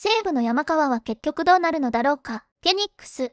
西武の山川は結局どうなるのだろうか。ケニックス。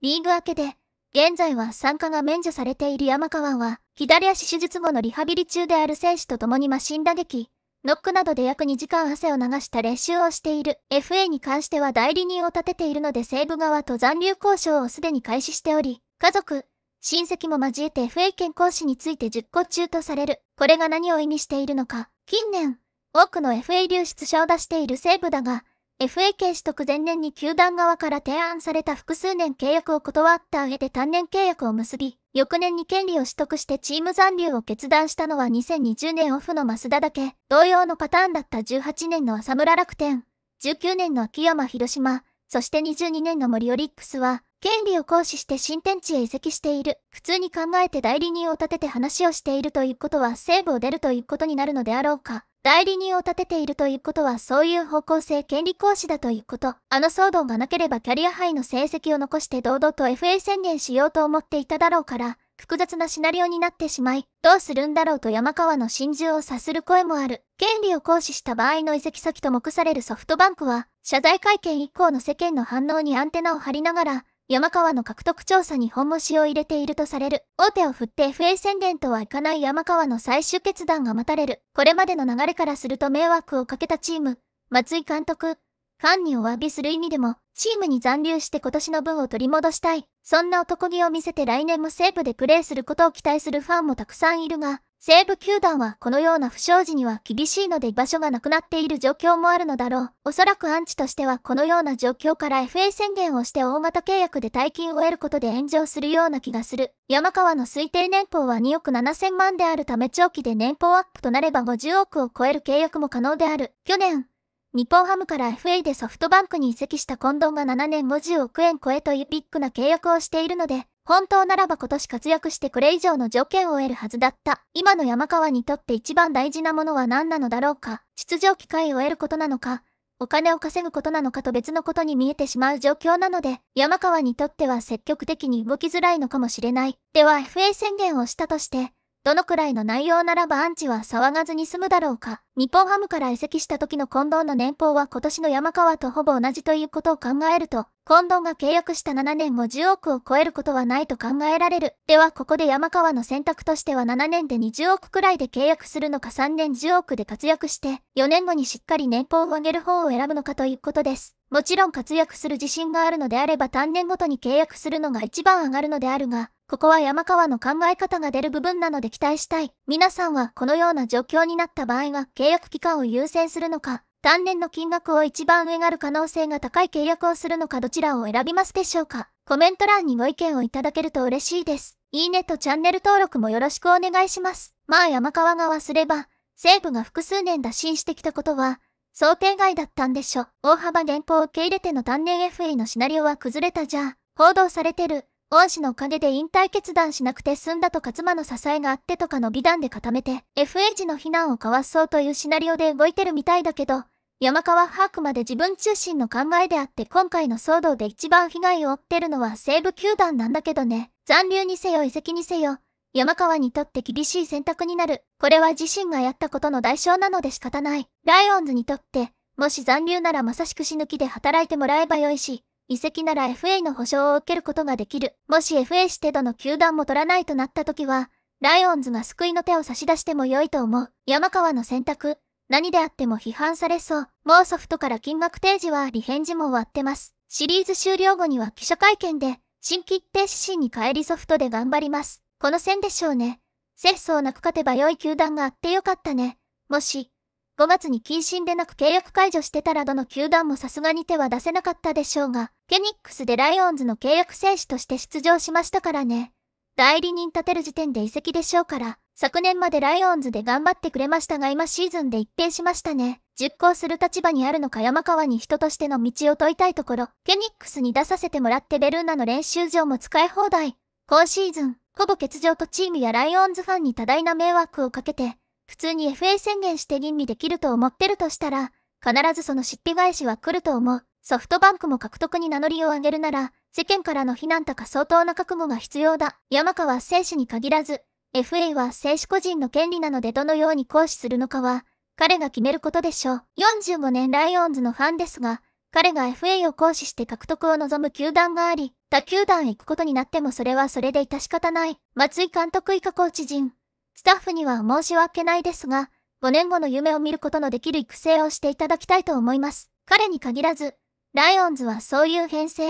リーグ明けで、現在は参加が免除されている山川は、左足手術後のリハビリ中である選手と共にマシン打撃、ノックなどで約2時間汗を流した練習をしている FA に関しては代理人を立てているので西武側と残留交渉をすでに開始しており、家族、親戚も交えて FA 権行使について実行中とされる。これが何を意味しているのか。近年、多くの FA 流出者を出している西武だが、FA 継取得前年に球団側から提案された複数年契約を断った上で単年契約を結び、翌年に権利を取得してチーム残留を決断したのは2020年オフの増田だけ、同様のパターンだった18年の浅村楽天、19年の秋山広島、そして22年の森オリックスは、権利を行使して新天地へ移籍している。普通に考えて代理人を立てて話をしているということは西部を出るということになるのであろうか。代理人を立てているということはそういう方向性権利行使だということ。あの騒動がなければキャリア杯の成績を残して堂々と FA 宣言しようと思っていただろうから、複雑なシナリオになってしまい、どうするんだろうと山川の心中を察する声もある。権利を行使した場合の移籍先と目されるソフトバンクは、謝罪会見以降の世間の反応にアンテナを張りながら、山川の獲得調査に本腰を入れているとされる。大手を振って FA 宣言とはいかない山川の最終決断が待たれる。これまでの流れからすると迷惑をかけたチーム、松井監督、ファンにお詫びする意味でも、チームに残留して今年の分を取り戻したい。そんな男気を見せて来年も西部でプレーすることを期待するファンもたくさんいるが、西部球団はこのような不祥事には厳しいので居場所がなくなっている状況もあるのだろう。おそらくアンチとしてはこのような状況から FA 宣言をして大型契約で大金を得ることで炎上するような気がする。山川の推定年俸は2億7000万であるため長期で年俸アップとなれば50億を超える契約も可能である。去年、日本ハムから FA でソフトバンクに移籍した近藤が7年50億円超えというビッグな契約をしているので、本当ならば今年活躍してこれ以上の条件を得るはずだった。今の山川にとって一番大事なものは何なのだろうか。出場機会を得ることなのか、お金を稼ぐことなのかと別のことに見えてしまう状況なので、山川にとっては積極的に動きづらいのかもしれない。では FA 宣言をしたとして、どのくらいの内容ならばアンチは騒がずに済むだろうか。日本ハムから移籍した時の近藤の年俸は今年の山川とほぼ同じということを考えると、近藤が契約した7年1 0億を超えることはないと考えられる。ではここで山川の選択としては7年で20億くらいで契約するのか3年10億で活躍して、4年後にしっかり年俸を上げる方を選ぶのかということです。もちろん活躍する自信があるのであれば単年ごとに契約するのが一番上がるのであるが、ここは山川の考え方が出る部分なので期待したい。皆さんはこのような状況になった場合は契約期間を優先するのか、単年の金額を一番上がる可能性が高い契約をするのかどちらを選びますでしょうかコメント欄にご意見をいただけると嬉しいです。いいねとチャンネル登録もよろしくお願いします。まあ山川が忘れば、西部が複数年打診してきたことは、想定外だったんでしょ。大幅減俸受け入れての単年 FA のシナリオは崩れたじゃ、報道されてる。恩師のおかげで引退決断しなくて済んだとか妻の支えがあってとかの美談で固めて、FA 時の避難をかわそうというシナリオで動いてるみたいだけど、山川把握まで自分中心の考えであって今回の騒動で一番被害を負ってるのは西部球団なんだけどね。残留にせよ遺跡にせよ、山川にとって厳しい選択になる。これは自身がやったことの代償なので仕方ない。ライオンズにとって、もし残留ならまさしく死ぬ気で働いてもらえばよいし、遺跡なら FA の保証を受けることができる。もし FA してどの球団も取らないとなった時は、ライオンズが救いの手を差し出しても良いと思う。山川の選択、何であっても批判されそう。もうソフトから金額提示はリヘンジも終わってます。シリーズ終了後には記者会見で、新規一定指針に帰りソフトで頑張ります。この線でしょうね。節操なく勝てば良い球団があって良かったね。もし、5月に謹慎でなく契約解除してたらどの球団もさすがに手は出せなかったでしょうが、ケニックスでライオンズの契約選手として出場しましたからね。代理人立てる時点で遺跡でしょうから、昨年までライオンズで頑張ってくれましたが今シーズンで一変しましたね。実行する立場にあるのか山川に人としての道を問いたいところ、ケニックスに出させてもらってベルーナの練習場も使い放題。今シーズン、ほぼ欠場とチームやライオンズファンに多大な迷惑をかけて、普通に FA 宣言して吟味できると思ってるとしたら、必ずその失敗返しは来ると思う。ソフトバンクも獲得に名乗りを上げるなら、世間からの避難か相当な覚悟が必要だ。山川選手に限らず、FA は選手個人の権利なのでどのように行使するのかは、彼が決めることでしょう。45年ライオンズのファンですが、彼が FA を行使して獲得を望む球団があり、他球団へ行くことになってもそれはそれで致し方ない。松井監督以下コーチ陣。スタッフには申し訳ないですが、5年後の夢を見ることのできる育成をしていただきたいと思います。彼に限らず、ライオンズはそういう編成、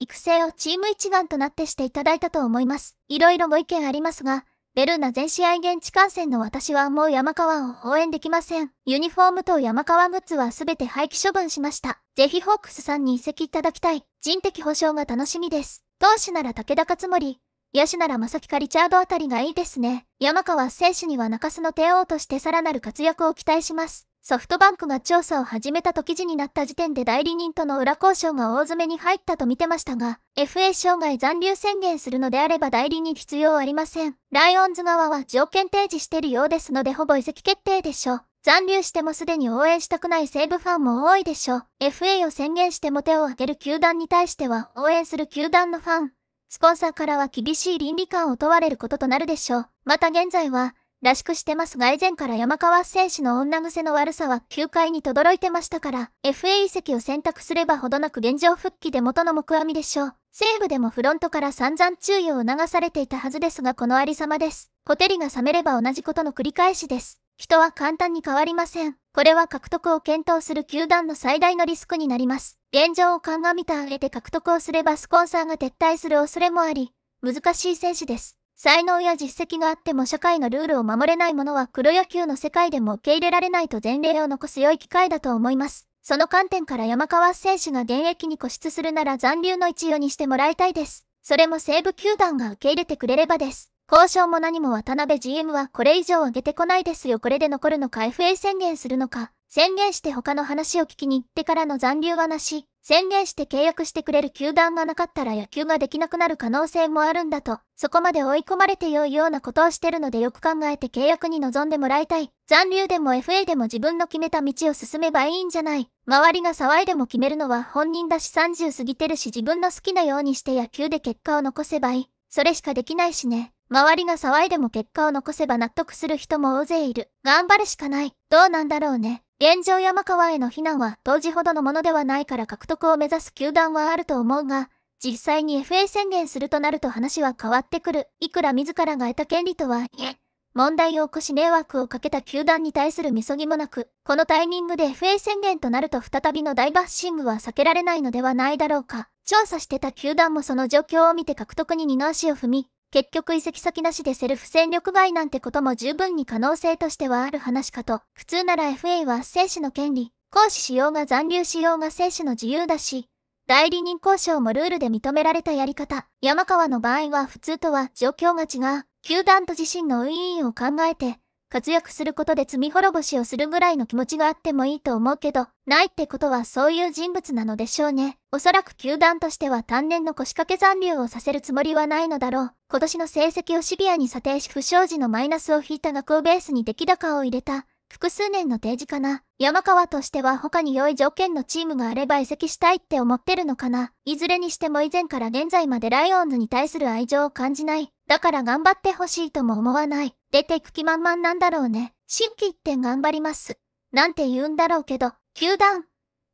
育成をチーム一丸となってしていただいたと思います。いろいろご意見ありますが、ベルーナ全試合現地観戦の私はもう山川を応援できません。ユニフォームと山川グッズはすべて廃棄処分しました。ぜひホークスさんに移籍いただきたい。人的保障が楽しみです。投手なら武田勝森、吉なら正きかリチャードあたりがいいですね。山川選手には中洲の帝王としてさらなる活躍を期待します。ソフトバンクが調査を始めたと記事になった時点で代理人との裏交渉が大詰めに入ったと見てましたが、FA 障害残留宣言するのであれば代理に必要ありません。ライオンズ側は条件提示してるようですのでほぼ移籍決定でしょう。残留してもすでに応援したくない西武ファンも多いでしょう。FA を宣言しても手を挙げる球団に対しては応援する球団のファン、スポンサーからは厳しい倫理観を問われることとなるでしょう。また現在は、らしくしてますが以前から山川選手の女癖の悪さは球界に轟いてましたから、FA 移籍を選択すればほどなく現状復帰で元の目阿弥でしょう。西部でもフロントから散々注意を促されていたはずですがこのありさまです。ホテリが冷めれば同じことの繰り返しです。人は簡単に変わりません。これは獲得を検討する球団の最大のリスクになります。現状を鑑みた上で獲得をすればスポンサーが撤退する恐れもあり、難しい選手です。才能や実績があっても社会のルールを守れない者は黒野球の世界でも受け入れられないと前例を残す良い機会だと思います。その観点から山川選手が現役に固執するなら残留の一与にしてもらいたいです。それも西部球団が受け入れてくれればです。交渉も何も渡辺 GM はこれ以上上げてこないですよこれで残るのか FA 宣言するのか、宣言して他の話を聞きに行ってからの残留はなし、宣言して契約してくれる球団がなかったら野球ができなくなる可能性もあるんだと、そこまで追い込まれてよいようなことをしてるのでよく考えて契約に臨んでもらいたい。残留でも FA でも自分の決めた道を進めばいいんじゃない。周りが騒いでも決めるのは本人だし30過ぎてるし自分の好きなようにして野球で結果を残せばいい。それしかできないしね。周りが騒いでも結果を残せば納得する人も大勢いる。頑張るしかない。どうなんだろうね。現状山川への避難は当時ほどのものではないから獲得を目指す球団はあると思うが、実際に FA 宣言するとなると話は変わってくる。いくら自らが得た権利とはいえ、問題を起こし迷惑をかけた球団に対するみそぎもなく、このタイミングで FA 宣言となると再びの大バッシングは避けられないのではないだろうか。調査してた球団もその状況を見て獲得に二の足を踏み、結局移籍先なしでセルフ戦力外なんてことも十分に可能性としてはある話かと。普通なら FA は生死の権利、行使しようが残留しようが生死の自由だし、代理人交渉もルールで認められたやり方。山川の場合は普通とは状況が違う。球団と自身の運営を考えて、活躍することで罪滅ぼしをするぐらいの気持ちがあってもいいと思うけど、ないってことはそういう人物なのでしょうね。おそらく球団としては単年の腰掛け残留をさせるつもりはないのだろう。今年の成績をシビアに査定し不祥事のマイナスを引いた額をベースに出来高を入れた。複数年の提示かな。山川としては他に良い条件のチームがあれば移籍したいって思ってるのかな。いずれにしても以前から現在までライオンズに対する愛情を感じない。だから頑張ってほしいとも思わない。出てく気満々なんだろうね。新規って頑張ります。なんて言うんだろうけど、球団、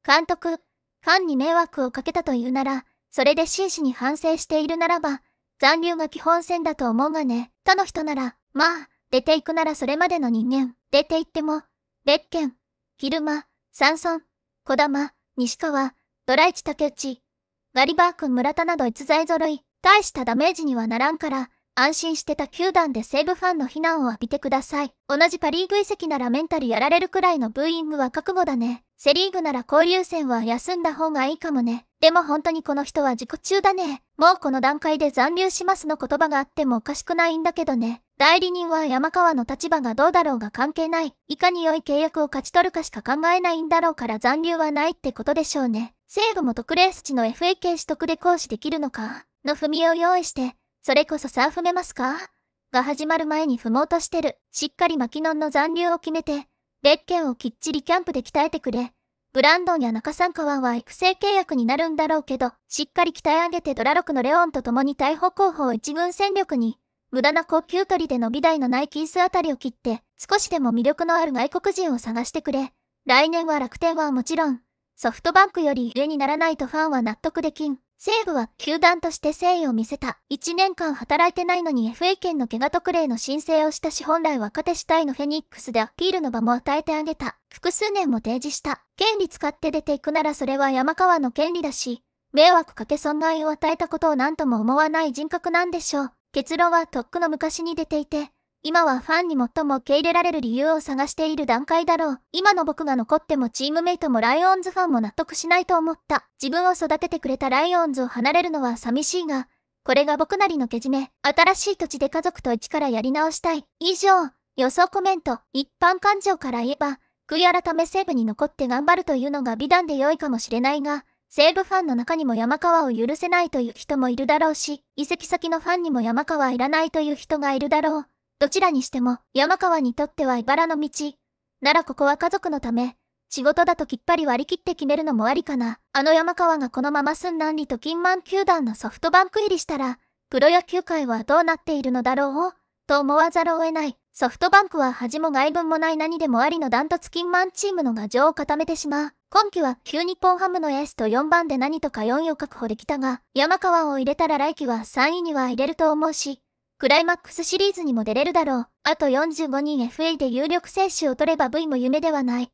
監督、ファンに迷惑をかけたというなら、それで真摯に反省しているならば、残留が基本線だと思うがね。他の人なら、まあ、出ていくならそれまでの人間。出て行っても、別件、昼間、山村、小玉、西川、ドライチ竹内、ガリバー君村田など逸材揃い、大したダメージにはならんから、安心してた球団で西武ファンの非難を浴びてください。同じパリーグ遺跡ならメンタルやられるくらいのブーイングは覚悟だね。セリーグなら交流戦は休んだ方がいいかもね。でも本当にこの人は自己中だね。もうこの段階で残留しますの言葉があってもおかしくないんだけどね。代理人は山川の立場がどうだろうが関係ない。いかに良い契約を勝ち取るかしか考えないんだろうから残留はないってことでしょうね。西武も特例措置の FA 形取得で行使できるのか。の踏み絵を用意して、それこそさあ踏めますかが始まる前に踏もうとしてる。しっかりマキノンの残留を決めて、レッケンをきっちりキャンプで鍛えてくれ。ブランドンや中山川は育成契約になるんだろうけど、しっかり鍛え上げてドラロクのレオンと共に逮捕候補を一軍戦力に、無駄な高級取りで伸び台のないキースあたりを切って、少しでも魅力のある外国人を探してくれ。来年は楽天はもちろん、ソフトバンクより上にならないとファンは納得できん。西武は球団として誠意を見せた。1年間働いてないのに FA 権の怪我特例の申請をしたし本来若手主体のフェニックスでアピールの場も与えてあげた。複数年も提示した。権利使って出ていくならそれは山川の権利だし、迷惑かけ損害を与えたことを何とも思わない人格なんでしょう。結論はとっくの昔に出ていて、今はファンに最も受け入れられる理由を探している段階だろう。今の僕が残ってもチームメイトもライオンズファンも納得しないと思った。自分を育ててくれたライオンズを離れるのは寂しいが、これが僕なりのけじめ。新しい土地で家族と一からやり直したい。以上、予想コメント。一般感情から言えば、悔い改め西部に残って頑張るというのが美談で良いかもしれないが、西武ファンの中にも山川を許せないという人もいるだろうし、移籍先のファンにも山川いらないという人がいるだろう。どちらにしても、山川にとっては茨の道。ならここは家族のため、仕事だときっぱり割り切って決めるのもありかな。あの山川がこのまますんなんりと金満球団のソフトバンク入りしたら、プロ野球界はどうなっているのだろうと思わざるを得ない。ソフトバンクは恥も外分もない何でもありのダントツ金満チームの牙城を固めてしまう。今季は旧日本ハムのエースと4番で何とか4位を確保できたが、山川を入れたら来季は3位には入れると思うし、クライマックスシリーズにも出れるだろう。あと45人 FA で有力選手を取れば V も夢ではない。